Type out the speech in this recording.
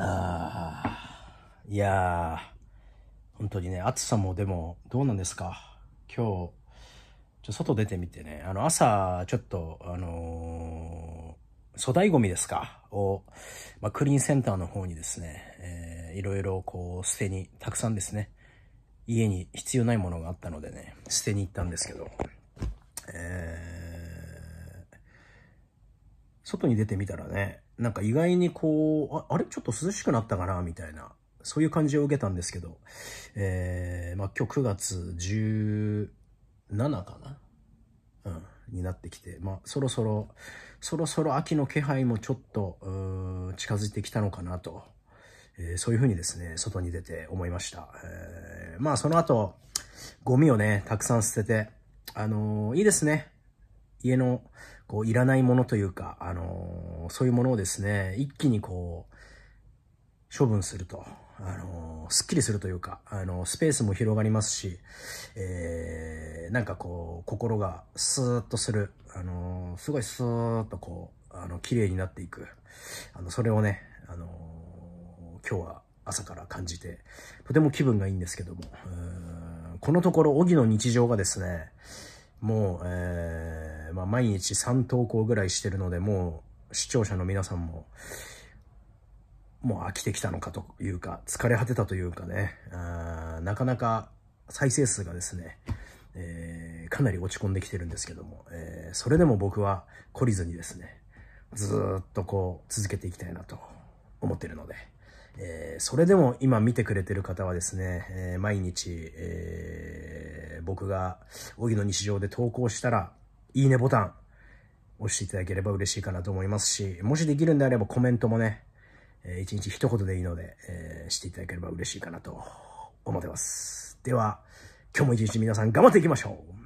ああ、いやー、本当にね、暑さもでも、どうなんですか。今日、ちょ外出てみてね、あの、朝、ちょっと、あのー、粗大ゴミですかを、まあ、クリーンセンターの方にですね、えー、いろいろこう、捨てに、たくさんですね、家に必要ないものがあったのでね、捨てに行ったんですけど、えー外に出てみたらね、なんか意外にこう、ああれちょっと涼しくなったかなみたいな、そういう感じを受けたんですけど、えー、まあ今日9月17かなうん、になってきて、まあそろそろ、そろそろ秋の気配もちょっと、近づいてきたのかなと、えー、そういうふうにですね、外に出て思いました。えー、まあその後、ゴミをね、たくさん捨てて、あのー、いいですね。家の、こう、いらないものというか、あのー、そういうものをですね、一気にこう、処分すると、あのー、すっきりするというか、あのー、スペースも広がりますし、えー、なんかこう、心がスーッとする、あのすごいスーッとこう、あの、綺麗になっていく、あの、それをね、あの今日は朝から感じて、とても気分がいいんですけども、このところ、荻の日常がですね、もう、えーえまあ、毎日3投稿ぐらいしてるので、もう視聴者の皆さんも、もう飽きてきたのかというか、疲れ果てたというかね、あなかなか再生数がですね、えー、かなり落ち込んできてるんですけども、えー、それでも僕は懲りずにですね、ずっとこう続けていきたいなと思ってるので、えー、それでも今見てくれてる方はですね、え毎日、え僕が荻野日常で投稿したら、いいねボタン、押していただければ嬉しいかなと思いますし、もしできるんであればコメントもね、えー、一日一言でいいので、えー、していただければ嬉しいかなと思ってます。では、今日も一日皆さん頑張っていきましょう